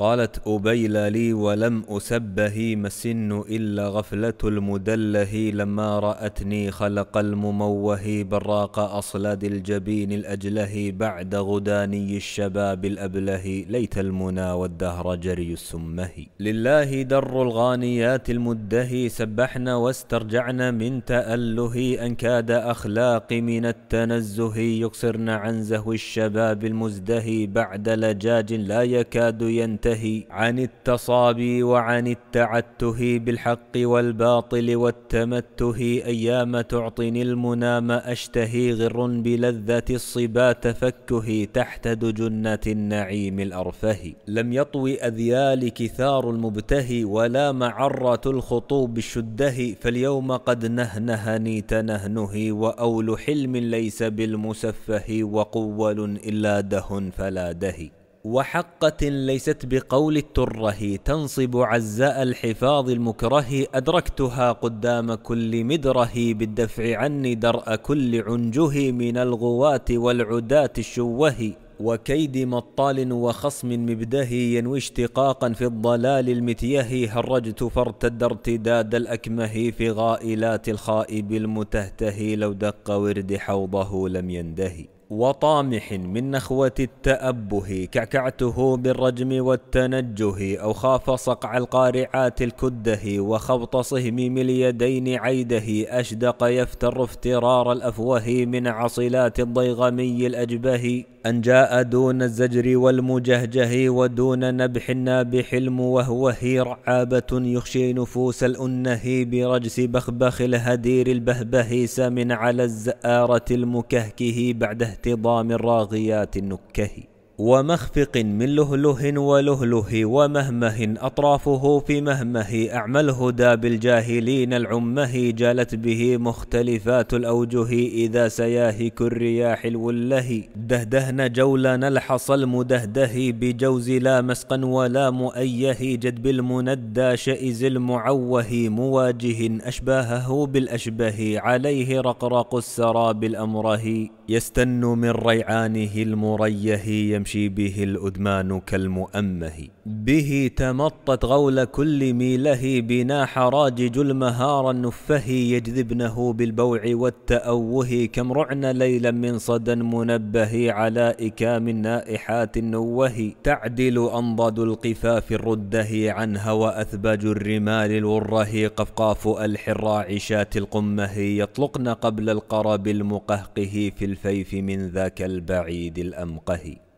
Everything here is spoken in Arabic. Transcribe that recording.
قالت أبيل لي ولم أسبه مسن إلا غفلة المدله لما رأتني خلق المموه براق أصلاد الجبين الأجله بعد غداني الشباب الأبله ليت المنى والدهر جري السمه لله در الغانيات المدهي سبحنا واسترجعنا من تأله أنكاد أخلاق من التنزه يقصرن عن زهو الشباب المزدهي بعد لجاج لا يكاد ينتهي ينتهي عن التصابي وعن التعته بالحق والباطل والتمته أيام تعطني المنى ما أشتهي غر بلذة الصبا تفكه تحت دجنة النعيم الأرفه لم يطوي أذيال كثار المبتهي ولا معرة الخطوب الشده فاليوم قد نهنهني تنهنه وأول حلم ليس بالمسفه وقول إلا دهن فلا دهي وحقة ليست بقول التره تنصب عزاء الحفاظ المكره أدركتها قدام كل مدره بالدفع عني درء كل عنجه من الغواة والعداة الشوه وكيد مطال وخصم مبده ينوي اشتقاقا في الضلال المتيه هرجت فارتد ارتداد الأكمه في غائلات الخائب المتهته لو دق ورد حوضه لم ينتهي وطامح من نخوة التأبه كعكعته بالرجم والتنجه أو خاف صقع القارعات الكده وخبط صهم من اليدين عيده أشدق يفتر افترار الأفوه من عصلات الضيغمي الأجبه أن جاء دون الزجر والمجهجه ودون نبح النابح الموهوه رعابة يخشي نفوس الأنه برجس بخبخ الهدير البهبه سمن على الزآرة المكهكه بعد اهتضام الراغيات النكه ومخفق من لهله ولهله ومهمه أطرافه في مهمه أعمى الهدى بالجاهلين العمه جالت به مختلفات الأوجه إذا سياهك الرياح الوله دهدهن جولا الحصى المدهده بجوز لا مسقا ولا مؤيه جد بالمندى شئز المعوه مواجه أشباهه بالأشبه عليه رقرق السراب الأمره يستن من ريعانه المريه يمشي يمشي به الأدمان كالمؤمه به تمطت غول كل ميله بنا حراجج المهار النفه يجذبنه بالبوع والتأوه كم رعن ليلا من صدى منبه على إكام النائحات النوه تعدل أنضد القفاف الرده عن هوى أثبج الرمال الوره قفقاف الحر عشات القمه يطلقن قبل القرب المقهقه في الفيف من ذاك البعيد الأمقه